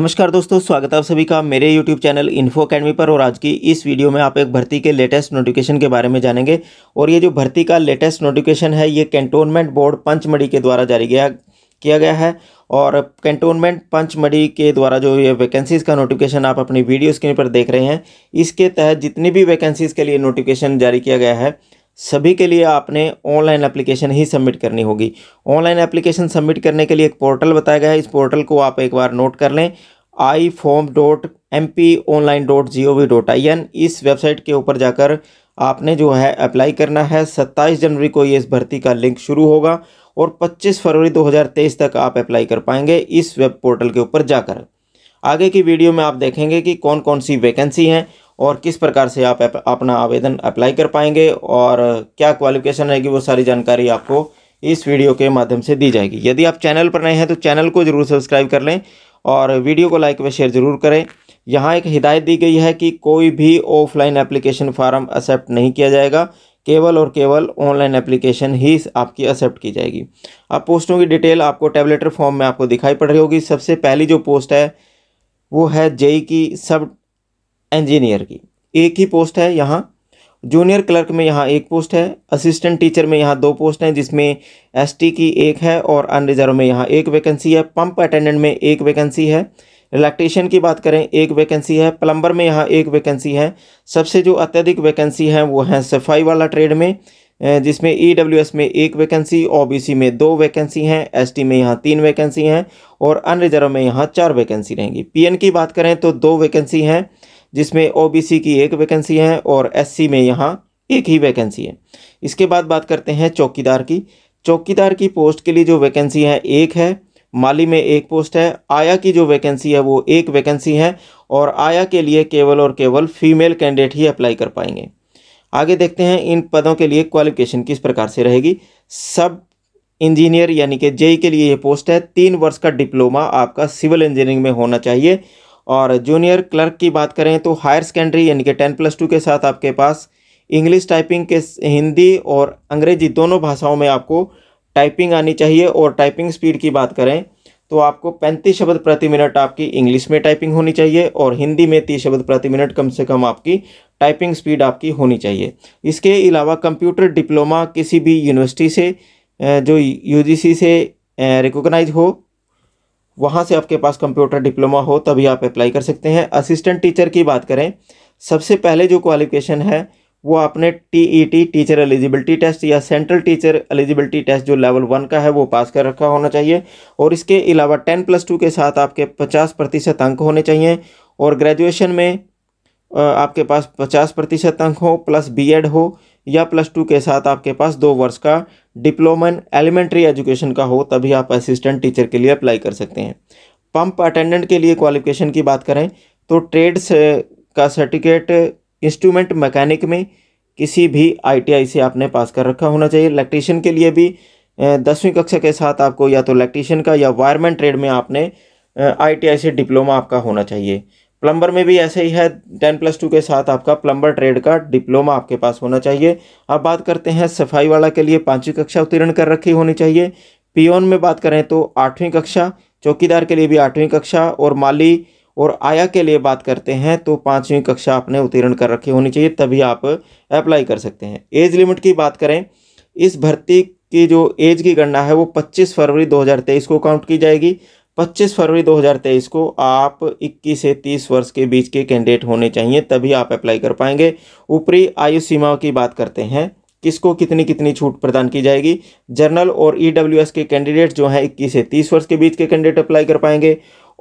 नमस्कार दोस्तों स्वागत है आप सभी का मेरे YouTube चैनल इन्फो अकेडमी पर और आज की इस वीडियो में आप एक भर्ती के लेटेस्ट नोटिफिकेशन के बारे में जानेंगे और ये जो भर्ती का लेटेस्ट नोटिफिकेशन है ये कैंटोनमेंट बोर्ड पंचमढ़ी के द्वारा जारी किया किया गया है और कैंटोनमेंट पंचमढ़ी के द्वारा जो ये वैकेंसीज़ का नोटिफिकेशन आप अपनी वीडियो स्क्रीन पर देख रहे हैं इसके तहत जितनी भी वैकेंसीज़ के लिए नोटिफिकेशन जारी किया गया है सभी के लिए आपने ऑनलाइन एप्लीकेशन ही सबमिट करनी होगी ऑनलाइन एप्लीकेशन सबमिट करने के लिए एक पोर्टल बताया गया है इस पोर्टल को आप एक बार नोट कर लें I form dot M P online dot G O V dot I N इस वेबसाइट के ऊपर जाकर आपने जो है अप्लाई करना है 27 जनवरी को ये इस भर्ती का लिंक शुरू होगा और 25 फरवरी 2023 तक आप अप्लाई कर पाएंगे इस वेब पोर्टल के ऊपर जाकर आगे की वीडियो में आप देखेंगे कि कौन कौन सी वैकेंसी हैं और किस प्रकार से आप अपना आवेदन अप्लाई कर पाएंगे और क्या क्वालिफिकेशन रहेगी वो सारी जानकारी आपको इस वीडियो के माध्यम से दी जाएगी यदि आप चैनल पर नए हैं तो चैनल को ज़रूर सब्सक्राइब कर लें और वीडियो को लाइक व शेयर ज़रूर करें यहाँ एक हिदायत दी गई है कि कोई भी ऑफलाइन एप्लीकेशन फार्म एक्सेप्ट नहीं किया जाएगा केवल और केवल ऑनलाइन एप्लीकेशन ही आपकी एक्सेप्ट की जाएगी अब पोस्टों की डिटेल आपको टेबलेटर फॉर्म में आपको दिखाई पड़ रही होगी सबसे पहली जो पोस्ट है वो है जेई की सब इंजीनियर की एक ही पोस्ट है यहाँ जूनियर क्लर्क में यहाँ एक पोस्ट है असिस्टेंट टीचर में यहाँ दो पोस्ट हैं जिसमें एसटी की एक है और अनरिजर्व में यहाँ एक वैकेंसी है पंप अटेंडेंट में एक वैकेंसी है इलेक्ट्रिशियन की बात करें एक वैकेंसी है प्लम्बर में यहाँ एक वैकेंसी है सबसे जो अत्यधिक वैकेंसी है वो है सफाई वाला ट्रेड में जिसमें ई e में एक वैकेंसी ओ में दो वैकेंसी हैं एस में यहाँ तीन वैकेंसी हैं और अनरिजर्व में यहाँ चार वैकेंसी रहेंगी पी की बात करें तो दो वैकेंसी हैं जिसमें ओबीसी की एक वैकेंसी है और एससी में यहाँ एक ही वैकेंसी है इसके बाद बात करते हैं चौकीदार की चौकीदार की पोस्ट के लिए जो वैकेंसी है एक है माली में एक पोस्ट है आया की जो वैकेंसी है वो एक वैकेंसी है और आया के लिए केवल और केवल फीमेल कैंडिडेट ही अप्लाई कर पाएंगे आगे देखते हैं इन पदों के लिए क्वालिफिकेशन किस प्रकार से रहेगी सब इंजीनियर यानी कि जेई e के लिए ये पोस्ट है तीन वर्ष का डिप्लोमा आपका सिविल इंजीनियरिंग में होना चाहिए और जूनियर क्लर्क की बात करें तो हायर सेकेंडरी यानी कि टेन प्लस टू के साथ आपके पास इंग्लिश टाइपिंग के हिंदी और अंग्रेजी दोनों भाषाओं में आपको टाइपिंग आनी चाहिए और टाइपिंग स्पीड की बात करें तो आपको पैंतीस शब्द प्रति मिनट आपकी इंग्लिश में टाइपिंग होनी चाहिए और हिंदी में तीस शब्द प्रति मिनट कम से कम आपकी टाइपिंग स्पीड आपकी होनी चाहिए इसके अलावा कंप्यूटर डिप्लोमा किसी भी यूनिवर्सिटी से जो यूजीसी से रिकोगनाइज हो वहाँ से आपके पास कंप्यूटर डिप्लोमा हो तभी आप अप्लाई कर सकते हैं असिस्टेंट टीचर की बात करें सबसे पहले जो क्वालिफिकेशन है वो आपने T E T teacher eligibility test या सेंट्रल टीचर एलिजिबिलिटी टेस्ट जो लेवल वन का है वो पास कर रखा होना चाहिए और इसके अलावा टेन प्लस टू के साथ आपके पचास प्रतिशत अंक होने चाहिए और ग्रेजुएशन में आपके पास पचास प्रतिशत अंक हो प्लस बीएड हो या प्लस टू के साथ आपके पास दो वर्ष का डिप्लोमा एलिमेंट्री एजुकेशन का हो तभी आप असिस्टेंट टीचर के लिए अप्लाई कर सकते हैं पंप अटेंडेंट के लिए क्वालिफिकेशन की बात करें तो ट्रेड का सर्टिफिकेट इंस्ट्रूमेंट मैकेनिक में किसी भी आईटीआई से आपने पास कर रखा होना चाहिए इलेक्ट्रीशियन के लिए भी दसवीं कक्षा के साथ आपको या तो इलेक्ट्रीशियन का या वायरमैन ट्रेड में आपने आईटीआई से डिप्लोमा आपका होना चाहिए प्लम्बर में भी ऐसे ही है टेन प्लस टू के साथ आपका प्लम्बर ट्रेड का डिप्लोमा आपके पास होना चाहिए अब बात करते हैं सफाई वाला के लिए पाँचवीं कक्षा उत्तीर्ण कर रखी होनी चाहिए पियोन में बात करें तो आठवीं कक्षा चौकीदार के लिए भी आठवीं कक्षा और माली और आया के लिए बात करते हैं तो पाँचवीं कक्षा आपने उत्तीर्ण कर रखी होनी चाहिए तभी आप अप्लाई कर सकते हैं एज लिमिट की बात करें इस भर्ती की जो एज की गणना है वो 25 फरवरी 2023 को काउंट की जाएगी 25 फरवरी 2023 को आप 21 से 30 वर्ष के बीच के कैंडिडेट होने चाहिए तभी आप अप्लाई कर पाएंगे ऊपरी आयु सीमा की बात करते हैं किसको कितनी कितनी छूट प्रदान की जाएगी जर्नल और ई e के कैंडिडेट जो हैं इक्कीस से तीस वर्ष के बीच के कैंडिडेट अप्लाई कर पाएंगे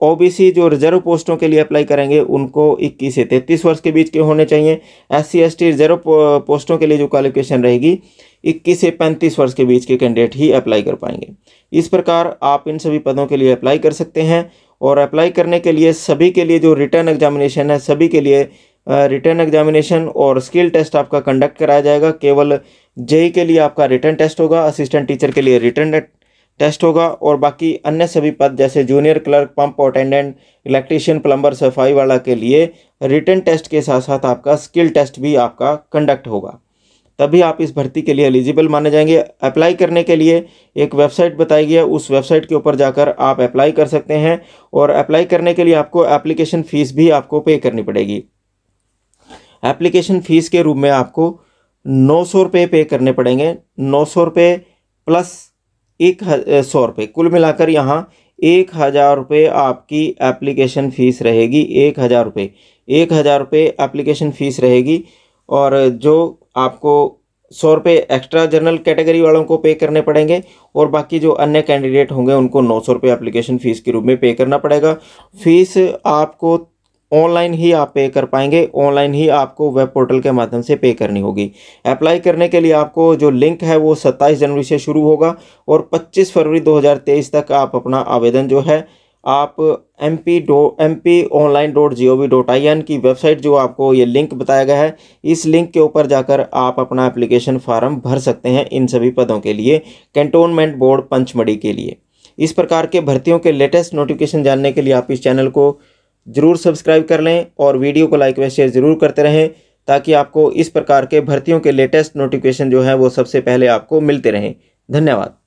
ओबीसी जो रिजर्व पोस्टों के लिए अप्लाई करेंगे उनको 21 से 33 वर्ष के बीच के होने चाहिए एस सी रिजर्व पोस्टों के लिए जो क्वालिफिकेशन रहेगी इक्कीस से पैंतीस वर्ष के बीच के कैंडिडेट ही अप्लाई कर पाएंगे इस प्रकार आप इन सभी पदों के लिए अप्लाई कर सकते हैं और अप्लाई करने के लिए सभी के लिए जो रिटर्न एग्जामिनेशन है सभी के लिए रिटर्न एग्जामिनेशन और स्किल टेस्ट आपका कंडक्ट कराया जाएगा केवल जेई के लिए आपका रिटर्न टेस्ट होगा असिस्टेंट टीचर के लिए रिटर्न टेस्ट होगा और बाकी अन्य सभी पद जैसे junior clerk pump attendant electrician plumber सफाई वाला के लिए रिटर्न टेस्ट के साथ साथ आपका स्किल टेस्ट भी आपका कंडक्ट होगा तभी आप इस भर्ती के लिए एलिजिबल माने जाएंगे अप्लाई करने के लिए एक वेबसाइट बताई गई है उस वेबसाइट के ऊपर जाकर आप अप्लाई कर सकते हैं और अप्लाई करने के लिए आपको एप्लीकेशन फ़ीस भी आपको पे करनी पड़ेगी एप्लीकेशन फ़ीस के रूप में आपको नौ सौ रुपये पे करने पड़ेंगे नौ सौ रुपये प्लस एक सौ रुपये कुल मिलाकर यहाँ एक हज़ार रुपये आपकी एप्लीकेशन फ़ीस रहेगी एक हज़ार रुपये एक हज़ार रुपये एप्लीकेशन फ़ीस रहेगी और जो आपको सौ रुपये एक्स्ट्रा जनरल कैटेगरी वालों को पे करने पड़ेंगे और बाकी जो अन्य कैंडिडेट होंगे उनको नौ सौ रुपये अप्लीकेशन फ़ीस के रूप में पे करना पड़ेगा फीस आपको ऑनलाइन ही आप पे कर पाएंगे ऑनलाइन ही आपको वेब पोर्टल के माध्यम से पे करनी होगी अप्लाई करने के लिए आपको जो लिंक है वो 27 जनवरी से शुरू होगा और 25 फरवरी 2023 तक आप अपना आवेदन जो है आप एम पी डो M P online dot G O V dot I N की वेबसाइट जो आपको ये लिंक बताया गया है इस लिंक के ऊपर जाकर आप अपना एप्लीकेशन फार्म भर सकते हैं इन सभी पदों के लिए कैंटोनमेंट बोर्ड पंचमढ़ी के लिए इस प्रकार के भर्तियों के लेटेस्ट नोटिफिकेशन जानने के लिए आप इस चैनल को ज़रूर सब्सक्राइब कर लें और वीडियो को लाइक व शेयर ज़रूर करते रहें ताकि आपको इस प्रकार के भर्तियों के लेटेस्ट नोटिफिकेशन जो है वो सबसे पहले आपको मिलते रहें धन्यवाद